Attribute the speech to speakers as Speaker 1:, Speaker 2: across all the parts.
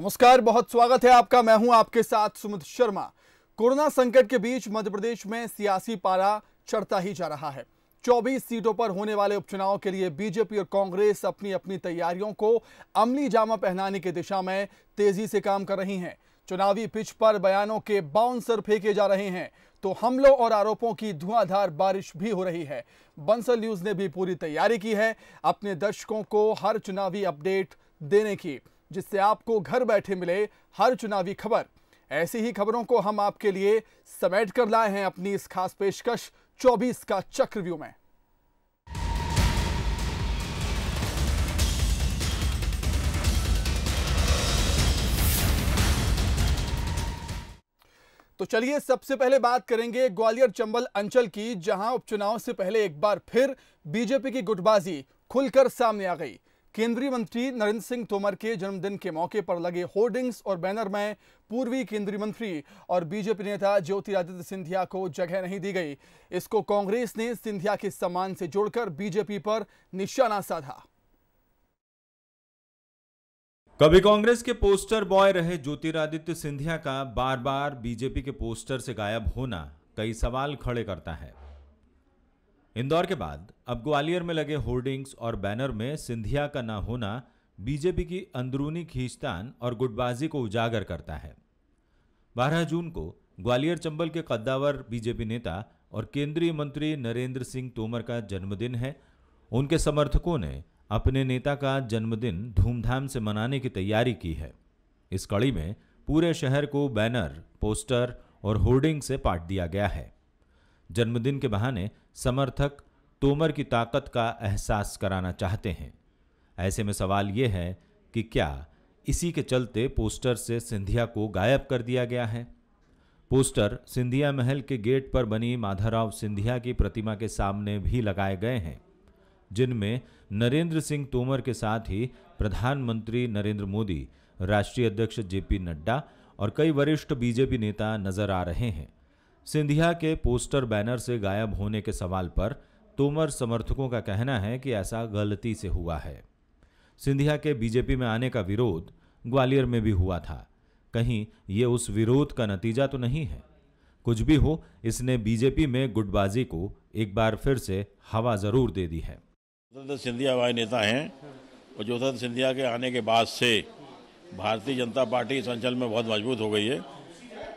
Speaker 1: नमस्कार बहुत स्वागत है आपका मैं हूं आपके साथ सुमित शर्मा कोरोना संकट के बीच मध्य प्रदेश में सियासी पारा चढ़ता ही जा रहा है 24 सीटों पर होने वाले उपचुनाव के लिए बीजेपी और कांग्रेस अपनी अपनी तैयारियों को अमली जामा पहनाने की दिशा में तेजी से काम कर रही हैं चुनावी पिच पर बयानों के बाउंसर फेंके जा रहे हैं तो हमलों और आरोपों की धुआंधार बारिश भी हो रही है बंसल न्यूज ने भी पूरी तैयारी की है अपने दर्शकों को हर चुनावी अपडेट देने की जिससे आपको घर बैठे मिले हर चुनावी खबर ऐसी ही खबरों को हम आपके लिए समेट कर लाए हैं अपनी इस खास पेशकश 24 का चक्रव्यू में तो चलिए सबसे पहले बात करेंगे ग्वालियर चंबल अंचल की जहां उपचुनाव से पहले एक बार फिर बीजेपी की गुटबाजी खुलकर सामने आ गई केंद्रीय मंत्री नरेंद्र सिंह तोमर के जन्मदिन के मौके पर लगे होर्डिंग्स और बैनर में पूर्वी केंद्रीय मंत्री और बीजेपी नेता ज्योतिरादित्य सिंधिया को जगह नहीं दी गई इसको कांग्रेस ने सिंधिया के सम्मान से जोड़कर बीजेपी पर निशाना साधा
Speaker 2: कभी कांग्रेस के पोस्टर बॉय रहे ज्योतिरादित्य सिंधिया का बार बार बीजेपी के पोस्टर से गायब होना कई सवाल खड़े करता है इंदौर के बाद अब ग्वालियर में लगे होर्डिंग्स और बैनर में सिंधिया का न होना बीजेपी की अंदरूनी खींचतान और गुटबाजी को उजागर करता है बारह जून को ग्वालियर चंबल के कद्दावर बीजेपी नेता और केंद्रीय मंत्री नरेंद्र सिंह तोमर का जन्मदिन है उनके समर्थकों ने अपने नेता का जन्मदिन धूमधाम से मनाने की तैयारी की है इस कड़ी में पूरे शहर को बैनर पोस्टर और होर्डिंग से पाट दिया गया है जन्मदिन के बहाने समर्थक तोमर की ताकत का एहसास कराना चाहते हैं ऐसे में सवाल ये है कि क्या इसी के चलते पोस्टर से सिंधिया को गायब कर दिया गया है पोस्टर सिंधिया महल के गेट पर बनी माधवराव सिंधिया की प्रतिमा के सामने भी लगाए गए हैं जिनमें नरेंद्र सिंह तोमर के साथ ही प्रधानमंत्री नरेंद्र मोदी राष्ट्रीय अध्यक्ष जेपी नड्डा और कई वरिष्ठ बीजेपी नेता नजर आ रहे हैं सिंधिया के पोस्टर बैनर से गायब होने के सवाल पर तोमर समर्थकों का कहना है कि ऐसा गलती से हुआ है सिंधिया के बीजेपी में आने का विरोध ग्वालियर में भी हुआ था कहीं ये उस विरोध का नतीजा तो नहीं है कुछ भी हो इसने बीजेपी में गुटबाजी को एक बार फिर से हवा जरूर दे दी है सिंधिया वाले नेता हैं और जो सिंधिया के आने के बाद से भारतीय जनता पार्टी इस अंचल में बहुत मजबूत हो गई है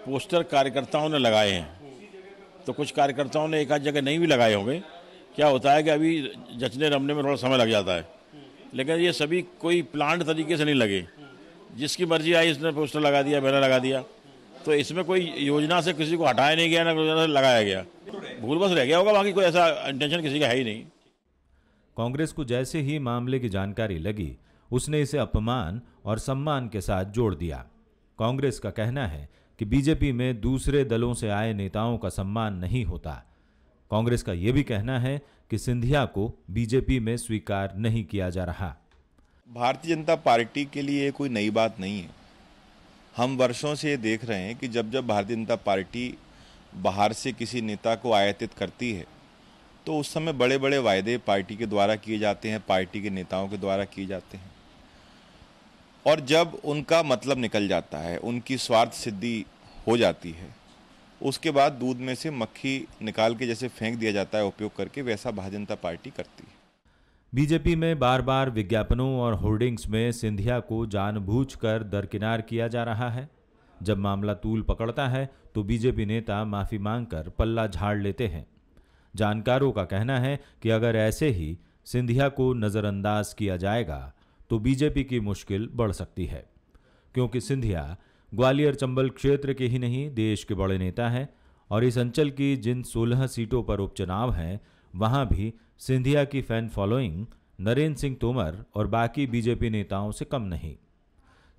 Speaker 2: पोस्टर कार्यकर्ताओं ने लगाए हैं तो कुछ कार्यकर्ताओं ने एक आध जगह नहीं भी लगाए होंगे क्या होता है कि अभी जचने रमने में थोड़ा समय लग जाता है लेकिन ये सभी कोई प्लान तरीके से नहीं लगे जिसकी मर्जी आई इसने पोस्टर लगा दिया बैनर लगा दिया तो इसमें कोई योजना से किसी को हटाया नहीं गया ना योजना से लगाया गया भूल बस रह गया होगा बाकी कोई ऐसा इंटेंशन किसी का है ही नहीं कांग्रेस को जैसे ही मामले की जानकारी लगी उसने इसे अपमान और सम्मान के साथ जोड़ दिया कांग्रेस का कहना है कि बीजेपी में दूसरे दलों से आए नेताओं का सम्मान नहीं होता कांग्रेस का यह भी कहना है कि सिंधिया को बीजेपी में स्वीकार नहीं किया जा रहा भारतीय जनता पार्टी के लिए कोई नई बात नहीं है हम वर्षों से ये देख रहे हैं कि जब जब भारतीय जनता पार्टी बाहर से किसी नेता को आयातित करती है तो उस समय बड़े बड़े वायदे पार्टी के द्वारा किए जाते हैं पार्टी के नेताओं के द्वारा किए जाते हैं और जब उनका मतलब निकल जाता है उनकी स्वार्थ सिद्धि हो जाती है उसके बाद दूध में से मक्खी निकाल के जैसे फेंक दिया जाता है उपयोग करके वैसा भारतीय जनता पार्टी करती है बीजेपी में बार बार विज्ञापनों और होर्डिंग्स में सिंधिया को जानबूझ कर दरकिनार किया जा रहा है जब मामला तूल पकड़ता है तो बीजेपी नेता माफ़ी मांगकर पल्ला झाड़ लेते हैं जानकारों का कहना है कि अगर ऐसे ही सिंधिया को नज़रअंदाज किया जाएगा तो बीजेपी की मुश्किल बढ़ सकती है क्योंकि सिंधिया ग्वालियर चंबल क्षेत्र के ही नहीं देश के बड़े नेता हैं और इस अंचल की जिन 16 सीटों पर उपचुनाव हैं वहां भी सिंधिया की फैन फॉलोइंग नरेंद्र सिंह तोमर और बाकी बीजेपी नेताओं से कम नहीं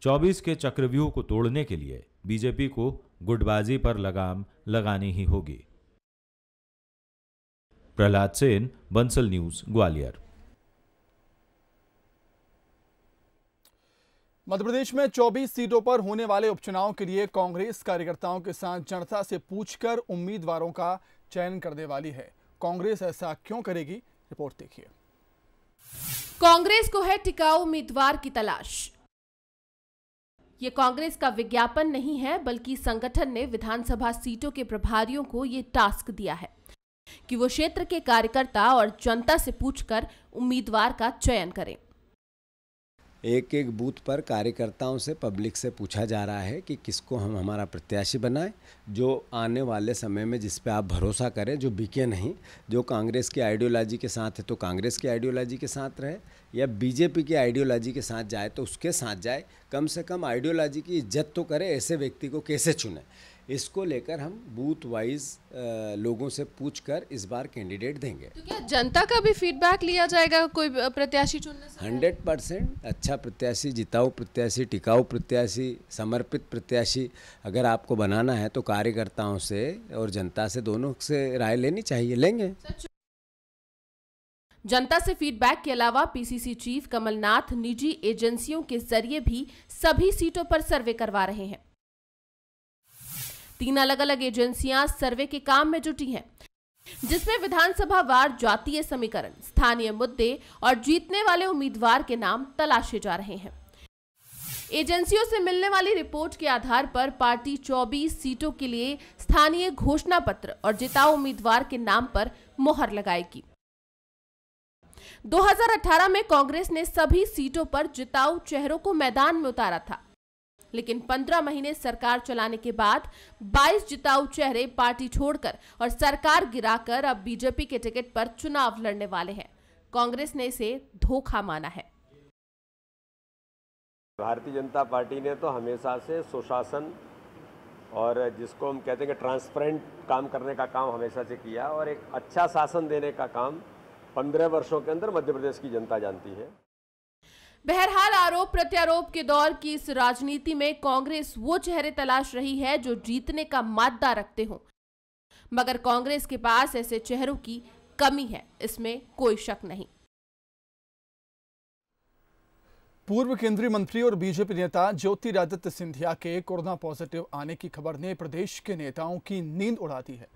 Speaker 2: 24 के चक्रव्यूह को तोड़ने के लिए बीजेपी को गुटबाजी पर लगाम लगानी ही होगी प्रहलाद सेन बंसल न्यूज ग्वालियर
Speaker 1: मध्य प्रदेश में 24 सीटों पर होने वाले उपचुनाव के लिए कांग्रेस कार्यकर्ताओं के साथ जनता से पूछकर उम्मीदवारों का चयन करने वाली है कांग्रेस ऐसा क्यों करेगी रिपोर्ट देखिए
Speaker 3: कांग्रेस को है टिकाऊ उम्मीदवार की तलाश ये कांग्रेस का विज्ञापन नहीं है बल्कि संगठन ने विधानसभा सीटों के प्रभारियों को ये टास्क दिया है कि वो क्षेत्र के कार्यकर्ता और जनता से पूछकर उम्मीदवार का चयन करें
Speaker 4: एक एक बूथ पर कार्यकर्ताओं से पब्लिक से पूछा जा रहा है कि किसको हम हमारा प्रत्याशी बनाएं जो आने वाले समय में जिस पे आप भरोसा करें जो बिके नहीं जो कांग्रेस की आइडियोलॉजी के साथ है तो कांग्रेस की आइडियोलॉजी के साथ रहे या बीजेपी की आइडियोलॉजी के साथ जाए तो उसके साथ जाए कम से कम आइडियोलॉजी की इज्जत तो करे ऐसे व्यक्ति को कैसे चुने इसको लेकर हम बूथ वाइज लोगों से पूछकर इस बार कैंडिडेट देंगे तो
Speaker 3: क्या जनता का भी फीडबैक लिया जाएगा कोई प्रत्याशी चुनने
Speaker 4: से हंड्रेड परसेंट अच्छा प्रत्याशी जिताऊ प्रत्याशी टिकाऊ प्रत्याशी समर्पित प्रत्याशी अगर आपको बनाना है तो कार्यकर्ताओं से और जनता से दोनों से राय लेनी चाहिए लेंगे
Speaker 3: जनता से फीडबैक के अलावा पीसीसी चीफ कमलनाथ निजी एजेंसियों के जरिए भी सभी सीटों पर सर्वे करवा रहे हैं तीन अलग अलग एजेंसियां सर्वे के काम में जुटी हैं जिसमें विधानसभा वार जातीय समीकरण स्थानीय मुद्दे और जीतने वाले उम्मीदवार के नाम तलाशे जा रहे हैं एजेंसियों से मिलने वाली रिपोर्ट के आधार पर पार्टी 24 सीटों के लिए स्थानीय घोषणा पत्र और जिताऊ उम्मीदवार के नाम पर मोहर लगाएगी 2018 में कांग्रेस ने सभी सीटों पर जिताऊ चेहरों को मैदान में उतारा था लेकिन पंद्रह महीने सरकार चलाने के बाद बाईस जिताऊ चेहरे पार्टी छोड़कर और सरकार गिराकर अब बीजेपी के टिकट पर चुनाव लड़ने वाले हैं कांग्रेस ने इसे धोखा माना है
Speaker 5: भारतीय जनता पार्टी ने तो हमेशा से सुशासन और जिसको हम कहते हैं ट्रांसपेरेंट काम करने का काम हमेशा से किया और एक अच्छा शासन देने का काम पंद्रह वर्षों के अंदर मध्य प्रदेश की जनता जानती है
Speaker 3: बहरहाल आरोप प्रत्यारोप के दौर की इस राजनीति में कांग्रेस वो चेहरे तलाश रही है जो जीतने का मादा रखते हो मगर कांग्रेस के पास ऐसे चेहरों की कमी है इसमें कोई शक नहीं
Speaker 1: पूर्व केंद्रीय मंत्री और बीजेपी नेता ज्योतिरादित्य सिंधिया के कोरोना पॉजिटिव आने की खबर ने प्रदेश के नेताओं की नींद उड़ा दी है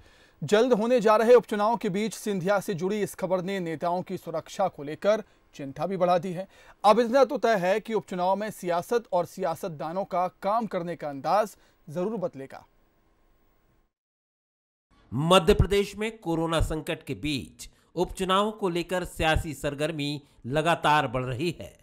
Speaker 1: जल्द होने जा रहे उपचुनाव के बीच सिंधिया से जुड़ी इस खबर ने नेताओं की सुरक्षा को लेकर चिंता भी बढ़ा दी है अब इतना तो तय है कि उपचुनाव में सियासत और सियासतदानों का काम करने का अंदाज जरूर बदलेगा
Speaker 6: मध्य प्रदेश में कोरोना संकट के बीच उपचुनाव को लेकर सियासी सरगर्मी लगातार बढ़ रही है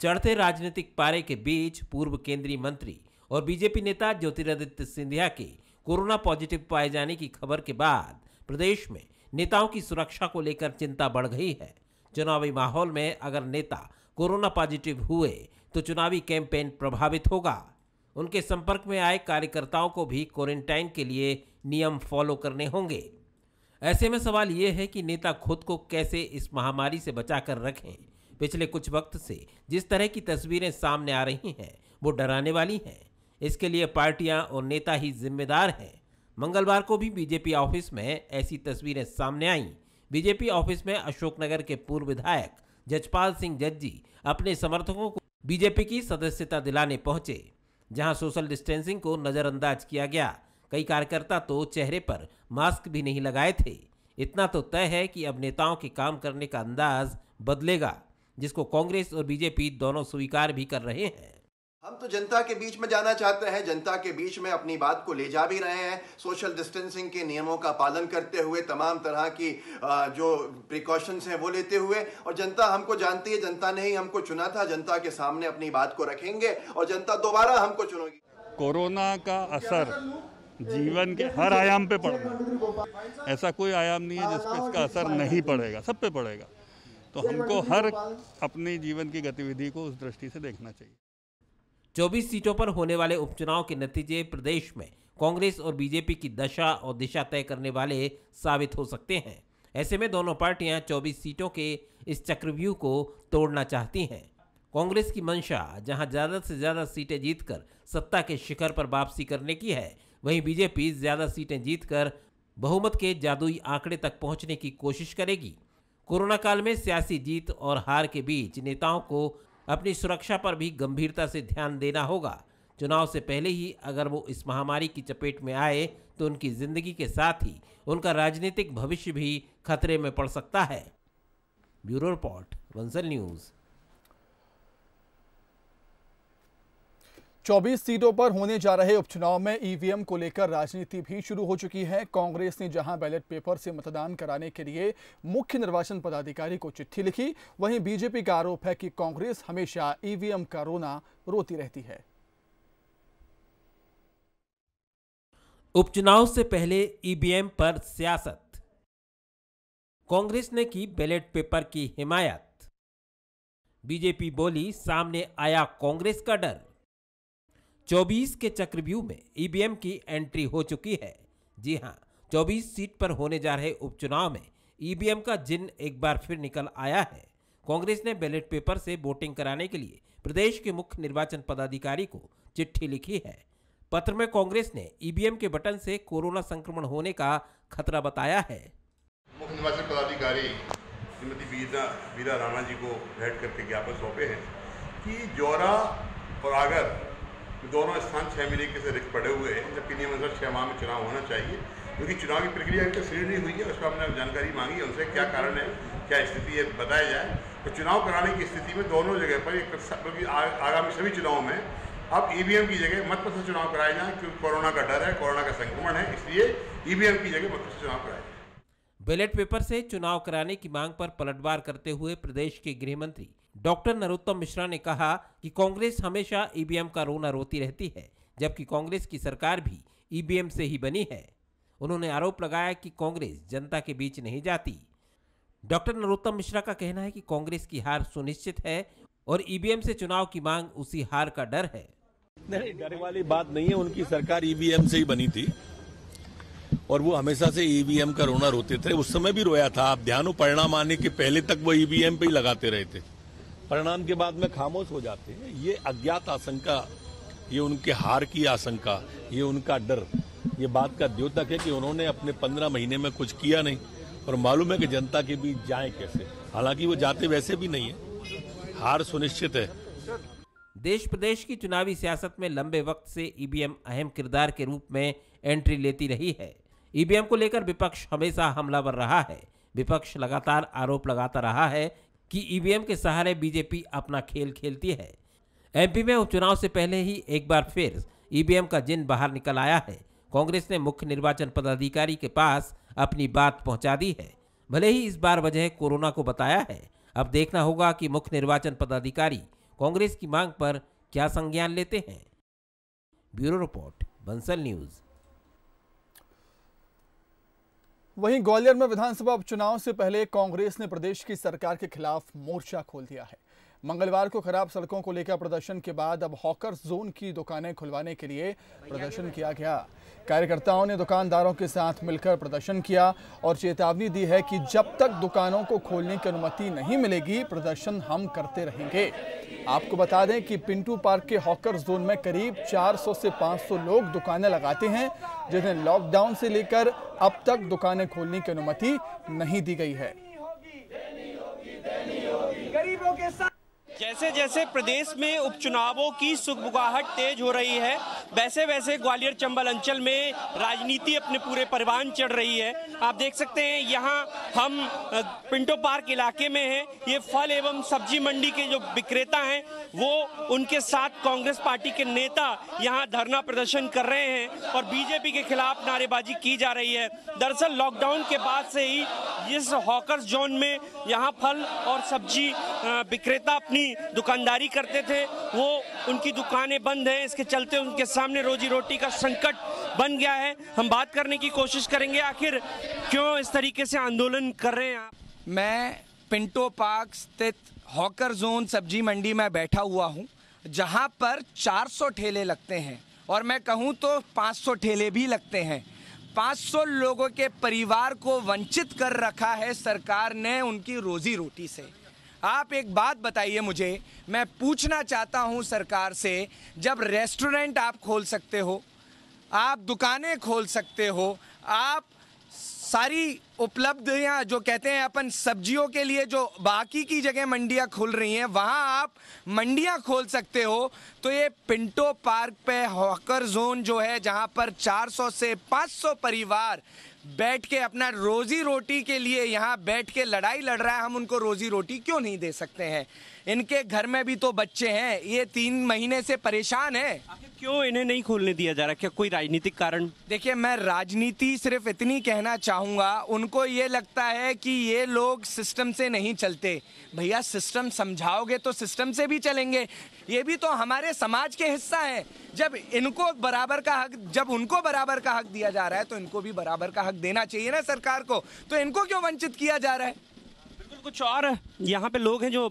Speaker 6: चढ़ते राजनीतिक पारे के बीच पूर्व केंद्रीय मंत्री और बीजेपी नेता ज्योतिरादित्य सिंधिया के कोरोना पॉजिटिव पाए जाने की खबर के बाद प्रदेश में नेताओं की सुरक्षा को लेकर चिंता बढ़ गई है चुनावी माहौल में अगर नेता कोरोना पॉजिटिव हुए तो चुनावी कैंपेन प्रभावित होगा उनके संपर्क में आए कार्यकर्ताओं को भी क्वारंटाइन के लिए नियम फॉलो करने होंगे ऐसे में सवाल ये है कि नेता खुद को कैसे इस महामारी से बचा कर रखें पिछले कुछ वक्त से जिस तरह की तस्वीरें सामने आ रही हैं वो डराने वाली हैं इसके लिए पार्टियां और नेता ही जिम्मेदार हैं मंगलवार को भी बीजेपी ऑफिस में ऐसी तस्वीरें सामने आईं बीजेपी ऑफिस में अशोकनगर के पूर्व विधायक जजपाल सिंह जज्जी अपने समर्थकों को बीजेपी की सदस्यता दिलाने पहुंचे जहां सोशल डिस्टेंसिंग को नज़रअंदाज किया गया कई कार्यकर्ता तो चेहरे पर मास्क भी नहीं लगाए थे इतना तो तय है कि अब नेताओं के काम करने का अंदाज बदलेगा जिसको कांग्रेस और बीजेपी दोनों स्वीकार भी कर रहे हैं
Speaker 5: हम तो जनता के बीच में जाना चाहते हैं जनता के बीच में अपनी बात को ले जा भी रहे हैं सोशल डिस्टेंसिंग के नियमों का पालन
Speaker 1: करते हुए तमाम तरह की जो प्रिकॉशंस हैं वो लेते हुए और जनता हमको जानती है जनता ने ही हमको चुना था जनता के सामने अपनी बात को रखेंगे और जनता दोबारा हमको चुनोगी
Speaker 7: कोरोना का असर जीवन के हर आयाम पे पड़
Speaker 1: रहा है ऐसा
Speaker 7: कोई आयाम नहीं है पर इसका असर नहीं पड़ेगा सब पे पड़ेगा तो हमको हर अपनी जीवन की गतिविधि को उस दृष्टि से देखना चाहिए 24 सीटों पर होने वाले
Speaker 6: उपचुनाव के नतीजे प्रदेश में कांग्रेस और बीजेपी की दशा और दिशा तय करने वाले साबित हो सकते हैं ऐसे में दोनों पार्टियां 24 सीटों के इस चक्रव्यूह को तोड़ना चाहती हैं कांग्रेस की मंशा जहां ज़्यादा से ज़्यादा सीटें जीतकर सत्ता के शिखर पर वापसी करने की है वहीं बीजेपी ज़्यादा सीटें जीतकर बहुमत के जादुई आंकड़े तक पहुंचने की कोशिश करेगी कोरोना काल में सियासी जीत और हार के बीच नेताओं को अपनी सुरक्षा पर भी गंभीरता से ध्यान देना होगा चुनाव से पहले ही अगर वो इस महामारी की चपेट में आए तो उनकी जिंदगी के साथ ही उनका राजनीतिक भविष्य भी खतरे में पड़ सकता है ब्यूरो रिपोर्ट वंसल न्यूज़
Speaker 1: 24 सीटों पर होने जा रहे उपचुनाव में ईवीएम को लेकर राजनीति भी शुरू हो चुकी है कांग्रेस ने जहां बैलेट पेपर से मतदान कराने के लिए मुख्य निर्वाचन पदाधिकारी को चिट्ठी लिखी वहीं बीजेपी का आरोप है कि कांग्रेस हमेशा ईवीएम का रोना रोती रहती है
Speaker 6: उपचुनाव से पहले ईवीएम पर सियासत कांग्रेस ने की बैलेट पेपर की हिमायत बीजेपी बोली सामने आया कांग्रेस का डर 24 के चक्रव्यूह में ईवीएम e की एंट्री हो चुकी है जी हाँ 24 सीट पर होने जा रहे उपचुनाव में ईवीएम e का जिन एक बार फिर निकल आया है कांग्रेस ने बैलेट पेपर से वोटिंग कराने के लिए प्रदेश के मुख्य निर्वाचन पदाधिकारी को चिट्ठी लिखी है पत्र में कांग्रेस ने ईवीएम e के बटन से कोरोना संक्रमण होने का खतरा बताया है
Speaker 1: मुख्य निर्वाचन पदाधिकारी
Speaker 5: श्रीमती वीरा वीरा राणा जी को भेंट करके ज्ञापन सौंपे हैं कि जोरा और आगर दोनों स्थान छः महीने के से रिक्त पड़े हुए हैं जबकि अनुसार छः माह में चुनाव होना चाहिए क्योंकि चुनाव की प्रक्रिया अभी तक शुरू नहीं हुई है उसका हमने जानकारी मांगी उनसे क्या कारण है क्या स्थिति है बताया जाए तो चुनाव कराने की स्थिति में दोनों जगह पर एक बल्कि आगामी सभी चुनावों में अब ईवीएम e की जगह मतपत्र चुनाव कराए जाए क्योंकि कोरोना का डर है कोरोना का संक्रमण है इसलिए ई e की जगह मतपत्र चुनाव कराए
Speaker 6: बैलेट पेपर से चुनाव कराने की मांग पर पलटवार करते हुए प्रदेश के गृह मंत्री डॉक्टर नरोत्तम मिश्रा ने कहा कि कांग्रेस हमेशा ईवीएम का रोना रोती रहती है जबकि कांग्रेस की सरकार भी ईवीएम से ही बनी है उन्होंने आरोप लगाया कि कांग्रेस जनता के बीच नहीं जाती डॉक्टर नरोत्तम मिश्रा का कहना है कि कांग्रेस की हार सुनिश्चित है और ईवीएम से चुनाव की मांग उसी हार का डर है
Speaker 7: नहीं डर वाली
Speaker 8: बात नहीं है उनकी सरकार ईवीएम से ही बनी थी और वो हमेशा से ईवीएम का रोना रोते थे उस समय भी रोया था आप ध्यान परिणाम आने के पहले तक वो ईवीएम पे ही लगाते रहे थे परिणाम के बाद में खामोश हो जाते हैं ये अज्ञात आशंका ये उनके हार की आशंका ये उनका डर ये बात का द्योतक है कि उन्होंने अपने पंद्रह महीने में कुछ किया नहीं और मालूम है कि जनता के बीच जाए कैसे हालांकि वो जाते वैसे भी नहीं है
Speaker 6: हार सुनिश्चित है देश प्रदेश की चुनावी सियासत में लंबे वक्त से ईवीएम अहम किरदार के रूप में एंट्री लेती रही है ईवीएम को लेकर विपक्ष हमेशा हमलावर रहा है विपक्ष लगातार आरोप लगाता रहा है कि ईवीएम e के सहारे बीजेपी अपना खेल खेलती है एमपी में उपचुनाव से पहले ही एक बार फिर ईवीएम e का जिन बाहर निकल आया है कांग्रेस ने मुख्य निर्वाचन पदाधिकारी के पास अपनी बात पहुंचा दी है भले ही इस बार वजह कोरोना को बताया है अब देखना होगा कि मुख्य निर्वाचन पदाधिकारी कांग्रेस की मांग पर क्या संज्ञान लेते हैं ब्यूरो रिपोर्ट बंसल न्यूज़
Speaker 1: वहीं ग्वालियर में विधानसभा उपचुनाव से पहले कांग्रेस ने प्रदेश की सरकार के खिलाफ मोर्चा खोल दिया है मंगलवार को खराब सड़कों को लेकर प्रदर्शन के बाद अब हॉकर जोन की दुकानें खुलवाने के लिए प्रदर्शन किया गया कार्यकर्ताओं ने दुकानदारों के साथ मिलकर प्रदर्शन किया और चेतावनी दी है कि जब तक दुकानों को खोलने की अनुमति नहीं मिलेगी प्रदर्शन हम करते रहेंगे आपको बता दें कि पिंटू पार्क के हॉकर जोन में करीब 400 से 500 लोग दुकानें लगाते हैं जिन्हें लॉकडाउन से लेकर अब तक दुकानें खोलने की अनुमति नहीं दी गई है
Speaker 5: जैसे जैसे प्रदेश में उपचुनावों की सुखबुगाहट तेज हो रही है वैसे वैसे ग्वालियर चंबल अंचल में राजनीति अपने पूरे परवान चढ़ रही है आप देख सकते हैं यहाँ हम पिंटो पार्क इलाके में हैं ये फल एवं सब्जी मंडी के जो विक्रेता हैं वो उनके साथ कांग्रेस पार्टी के नेता यहाँ धरना प्रदर्शन कर रहे हैं और बीजेपी के खिलाफ नारेबाजी की जा रही है दरअसल लॉकडाउन के बाद से ही इस हॉकर जोन में यहाँ फल और सब्जी विक्रेता अपनी ही दुकानदारी करते थे वो उनकी दुकानें बंद हैं इसके चलते उनके सामने रोजी रोटी का संकट बन गया है हम बात करने की कोशिश करेंगे आखिर क्यों इस तरीके से आंदोलन कर रहे हैं आप मैं पिंटो पार्क स्थित हॉकर
Speaker 4: जोन सब्जी मंडी में बैठा हुआ हूँ जहाँ पर 400 ठेले लगते हैं और मैं कहूँ तो 500 ठेले भी लगते हैं 500 लोगों के परिवार को वंचित कर रखा है सरकार ने उनकी रोजी रोटी से आप एक बात बताइए मुझे मैं पूछना चाहता हूँ सरकार से जब रेस्टोरेंट आप खोल सकते हो आप दुकानें खोल सकते हो आप सारी उपलब्धियां जो कहते हैं अपन सब्जियों के लिए जो बाकी की जगह मंडियां खुल रही हैं वहां आप मंडियां खोल सकते हो तो ये पिंटो पार्क पे हॉकर जोन जो है जहां पर 400 से 500 परिवार बैठ के अपना रोजी रोटी के लिए यहाँ बैठ के लड़ाई लड़ रहा है हम उनको रोजी रोटी क्यों नहीं दे सकते हैं इनके घर में भी तो बच्चे हैं ये तीन महीने से परेशान है क्यों इन्हें नहीं खोलने दिया जा रहा क्या कोई राजनीतिक कारण देखिए मैं राजनीति सिर्फ इतनी कहना चाहूंगा उनको ये लगता है कि ये लोग सिस्टम से नहीं चलते भैया सिस्टम समझाओगे तो सिस्टम से भी चलेंगे ये भी तो हमारे समाज के हिस्सा हैं जब इनको बराबर का हक जब उनको बराबर का हक दिया जा रहा है तो इनको भी बराबर का हक देना चाहिए ना सरकार
Speaker 5: को तो इनको क्यों वंचित किया जा रहा है बिल्कुल कुछ और यहाँ पे लोग हैं जो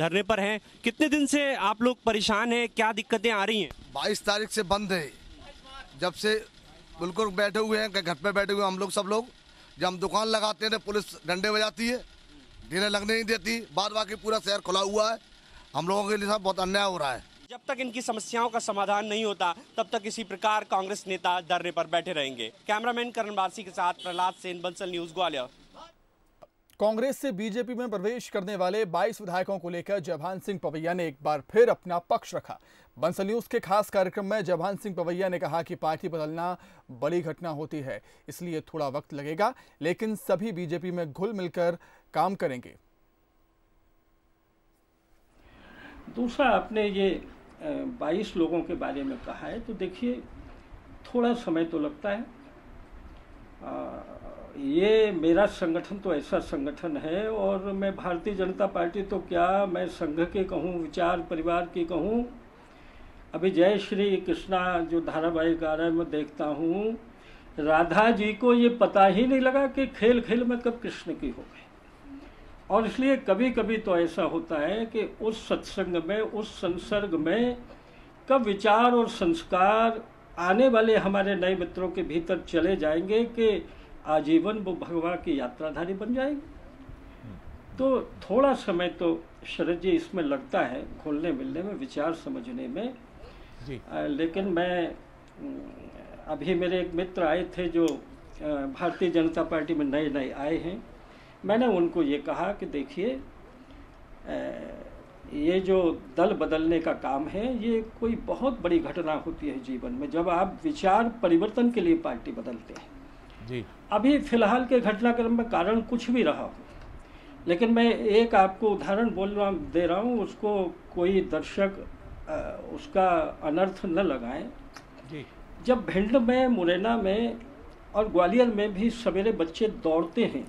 Speaker 5: धरने पर हैं कितने दिन से आप लोग परेशान हैं क्या दिक्कतें आ रही हैं बाईस तारीख से बंद है जब से बिल्कुल बैठे हुए हैं घर पे बैठे हुए हम लोग सब लोग जब हम दुकान लगाते हैं तो पुलिस डंडे बजाती है डीले लगने नहीं देती बाद बाकी पूरा शहर खुला हुआ है हम लोगों के लिए साहब बहुत अन्याय हो रहा है जब तक इनकी समस्याओं का समाधान नहीं होता तब तक इसी प्रकार कांग्रेस नेता धरने पर बैठे रहेंगे कैमरामैन करण वारसी के साथ प्रहलाद सेन बंसल न्यूज ग्वालियर
Speaker 1: कांग्रेस से बीजेपी में प्रवेश करने वाले 22 विधायकों को लेकर जयभान सिंह पवैया ने एक बार फिर अपना पक्ष रखा बंसल न्यूज के खास कार्यक्रम में जयभान सिंह पवैया ने कहा कि पार्टी बदलना बड़ी घटना होती है इसलिए थोड़ा वक्त लगेगा लेकिन सभी बीजेपी में घुल मिलकर काम करेंगे दूसरा
Speaker 7: आपने ये बाईस लोगों के बारे में कहा है तो देखिए थोड़ा समय तो लगता है आ, ये मेरा संगठन तो ऐसा संगठन है और मैं भारतीय जनता पार्टी तो क्या मैं संघ के कहूँ विचार परिवार के कहूँ अभी जय श्री कृष्णा जो धारावाहिक आ रहा है मैं देखता हूँ राधा जी को ये पता ही नहीं लगा कि खेल खेल में कब कृष्ण की हो और इसलिए कभी कभी तो ऐसा होता है कि उस सत्संग में उस संसर्ग में कब विचार और संस्कार आने वाले हमारे नए मित्रों के भीतर चले जाएंगे कि आजीवन वो भगवान की यात्राधारी बन जाएगी हम्म। तो थोड़ा समय तो शरद जी इसमें लगता है घुलने मिलने में विचार समझने में जी। आ, लेकिन मैं अभी मेरे एक मित्र आए थे जो भारतीय जनता पार्टी में नए नए आए हैं मैंने उनको ये कहा कि देखिए ये जो दल बदलने का काम है ये कोई बहुत बड़ी घटना होती है जीवन में जब आप विचार परिवर्तन के लिए पार्टी बदलते हैं जी अभी फिलहाल के घटनाक्रम में कारण कुछ भी रहा हो लेकिन मैं एक आपको उदाहरण बोल रहा दे रहा हूँ उसको कोई दर्शक आ, उसका अनर्थ न लगाए जब भिंड में मुरैना में और ग्वालियर में भी सवेरे बच्चे दौड़ते हैं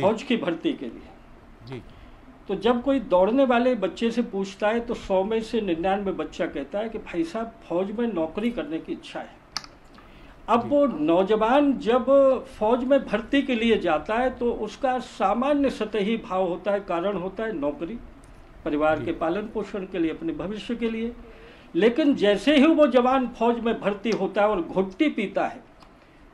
Speaker 7: फौज की भर्ती के लिए जी तो जब कोई दौड़ने वाले बच्चे से पूछता है तो सौ में से निन्यानवे बच्चा कहता है कि भाई साहब फौज में नौकरी करने की इच्छा है अब वो नौजवान जब फौज में भर्ती के लिए जाता है तो उसका सामान्य सतही भाव होता है कारण होता है नौकरी परिवार के पालन पोषण के लिए अपने भविष्य के लिए लेकिन जैसे ही वो जवान फौज में भर्ती होता है और घुट्टी पीता है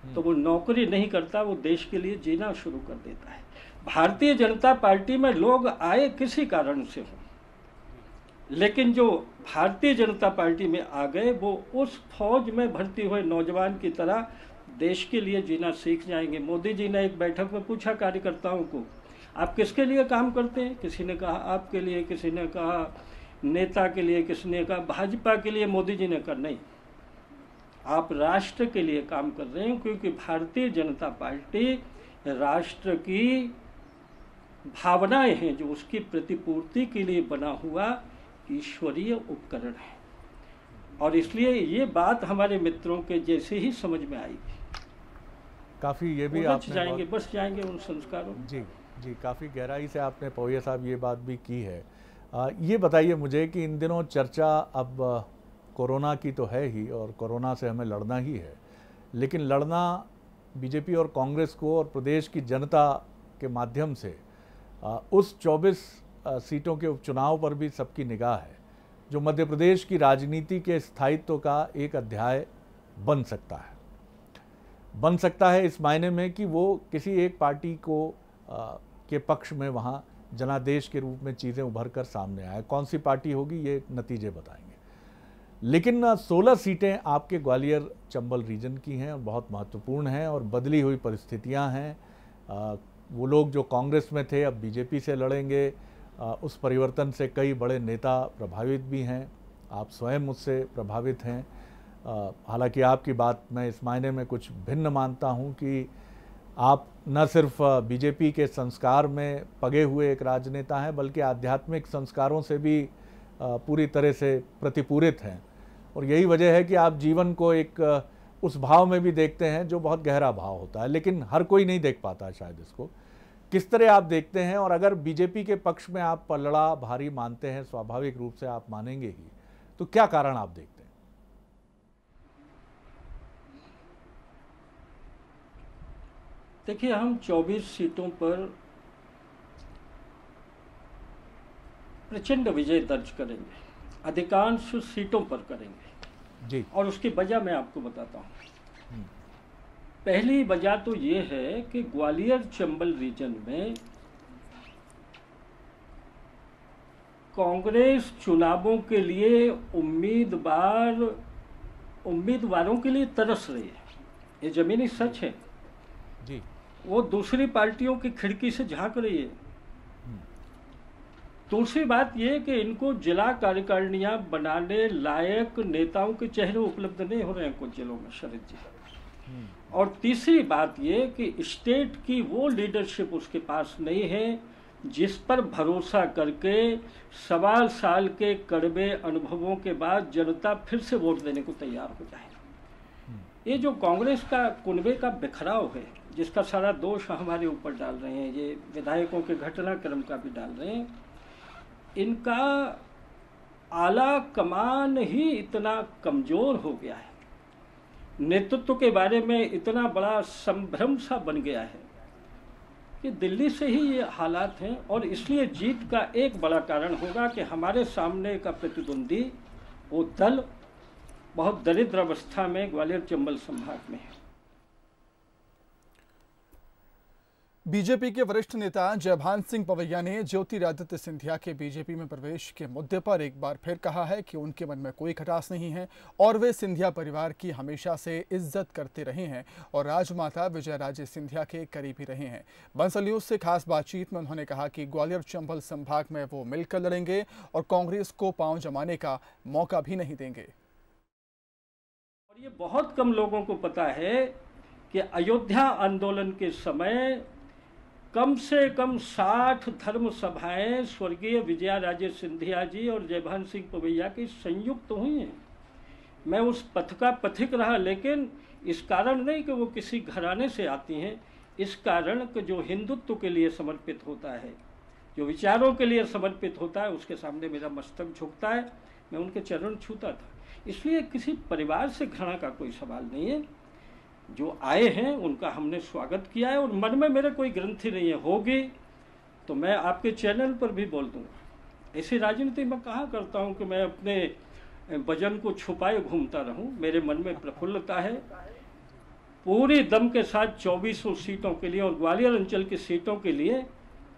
Speaker 7: हम्म। तो वो नौकरी नहीं करता वो देश के लिए जीना शुरू कर देता है भारतीय जनता पार्टी में लोग आए किसी कारण से हों लेकिन जो भारतीय जनता पार्टी में आ गए वो उस फौज में भर्ती हुए नौजवान की तरह देश के लिए जीना सीख जाएंगे मोदी जी ने एक बैठक में पूछा कार्यकर्ताओं को आप किसके लिए काम करते हैं किसी ने कहा आपके लिए किसी ने कहा नेता के लिए किसी ने कहा भाजपा के लिए मोदी जी ने कहा नहीं आप राष्ट्र के लिए काम कर रहे हैं क्योंकि भारतीय जनता पार्टी राष्ट्र की भावनाएं हैं जो उसकी प्रतिपूर्ति के लिए बना हुआ ईश्वरीय उपकरण है और इसलिए ये बात हमारे मित्रों के जैसे ही समझ में आएगी
Speaker 8: काफ़ी ये भी आप जाएंगे बस जाएंगे उन संस्कारों जी जी काफ़ी गहराई से आपने पवैया साहब ये बात भी की है आ, ये बताइए मुझे कि इन दिनों चर्चा अब कोरोना की तो है ही और कोरोना से हमें लड़ना ही है लेकिन लड़ना बीजेपी और कांग्रेस को और प्रदेश की जनता के माध्यम से उस 24 सीटों के उपचुनाव पर भी सबकी निगाह है जो मध्य प्रदेश की राजनीति के स्थायित्व का एक अध्याय बन सकता है बन सकता है इस मायने में कि वो किसी एक पार्टी को आ, के पक्ष में वहाँ जनादेश के रूप में चीज़ें उभर कर सामने आए कौन सी पार्टी होगी ये नतीजे बताएंगे लेकिन 16 सीटें आपके ग्वालियर चंबल रीजन की हैं और बहुत महत्वपूर्ण हैं और बदली हुई परिस्थितियाँ हैं वो लोग जो कांग्रेस में थे अब बीजेपी से लड़ेंगे उस परिवर्तन से कई बड़े नेता प्रभावित भी हैं आप स्वयं उससे प्रभावित हैं हालांकि आपकी बात मैं इस मायने में कुछ भिन्न मानता हूं कि आप न सिर्फ बीजेपी के संस्कार में पगे हुए एक राजनेता हैं बल्कि आध्यात्मिक संस्कारों से भी पूरी तरह से प्रतिपूरित हैं और यही वजह है कि आप जीवन को एक उस भाव में भी देखते हैं जो बहुत गहरा भाव होता है लेकिन हर कोई नहीं देख पाता शायद इसको किस तरह आप देखते हैं और अगर बीजेपी के पक्ष में आप पलड़ा भारी मानते हैं स्वाभाविक रूप से आप मानेंगे ही तो क्या कारण आप देखते हैं
Speaker 7: देखिए हम 24 सीटों पर प्रचंड विजय दर्ज करेंगे अधिकांश सीटों पर करेंगे जी और उसकी वजह मैं आपको बताता हूँ हम्म। पहली वजह तो ये है कि ग्वालियर चंबल रीजन में कांग्रेस चुनावों के लिए उम्मीदवार उम्मीदवारों के लिए तरस रही है ये जमीनी सच है जी वो दूसरी पार्टियों की खिड़की से झांक रही है दूसरी बात यह कि इनको जिला कार्यकारिणिया बनाने लायक नेताओं के चेहरे उपलब्ध नहीं हो रहे हैं कुछ जिलों में शरद जी हम्म। और तीसरी बात ये कि स्टेट की वो लीडरशिप उसके पास नहीं है जिस पर भरोसा करके सवाल साल के कड़वे अनुभवों के बाद जनता फिर से वोट देने को तैयार हो जाए हम्म। ये जो कांग्रेस का कुनबे का बिखराव है जिसका सारा दोष हमारे ऊपर डाल रहे हैं ये विधायकों के घटनाक्रम का भी डाल रहे हैं इनका आला कमान ही इतना कमज़ोर हो गया है नेतृत्व के बारे में इतना बड़ा संभ्रम सा बन गया है कि दिल्ली से ही ये हालात हैं और इसलिए जीत का एक बड़ा कारण होगा कि हमारे सामने का प्रतिद्वंदी वो दल बहुत दरिद्र अवस्था में ग्वालियर चंबल संभाग में है
Speaker 1: बीजेपी के वरिष्ठ नेता जयभान सिंह पवैया ने ज्योतिरादित्य सिंधिया के बीजेपी में प्रवेश के मुद्दे पर एक बार फिर कहा है कि उनके मन में कोई खटास नहीं है और वे सिंधिया परिवार की हमेशा से इज्जत करते रहे हैं और राजमाता विजय राजे सिंधिया के करीबी रहे हैं बंसल से खास बातचीत में उन्होंने कहा कि ग्वालियर चंबल संभाग में वो मिलकर लड़ेंगे और कांग्रेस को पाँव जमाने का मौका भी नहीं देंगे
Speaker 7: और ये बहुत कम लोगों को पता है कि अयोध्या आंदोलन के समय कम से कम साठ धर्म सभाएं स्वर्गीय विजया राजे सिंधिया जी और जयभान सिंह पवैया की संयुक्त तो हुई हैं मैं उस पथ का पथिक रहा लेकिन इस कारण नहीं कि वो किसी घराने से आती हैं इस कारण कि जो हिंदुत्व के लिए समर्पित होता है जो विचारों के लिए समर्पित होता है उसके सामने मेरा मस्तक झुकता है मैं उनके चरण छूता था इसलिए किसी परिवार से घृणा का कोई सवाल नहीं है जो आए हैं उनका हमने स्वागत किया है और मन में मेरे कोई ग्रंथि नहीं है होगी तो मैं आपके चैनल पर भी बोल दूंगा ऐसी राजनीति में कहा करता हूँ कि मैं अपने वजन को छुपाए घूमता रहूँ मेरे मन में प्रफुल्लता है पूरी दम के साथ चौबीसों सीटों के लिए और ग्वालियर अंचल की सीटों के लिए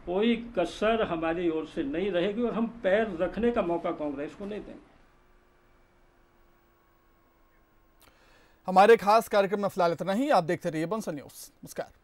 Speaker 7: कोई कसर हमारी ओर से नहीं रहेगी और हम
Speaker 1: पैर रखने का मौका कांग्रेस को नहीं देंगे हमारे खास कार्यक्रम में फिलहाल इतना ही आप देखते रहिए बंसल न्यूज नमस्कार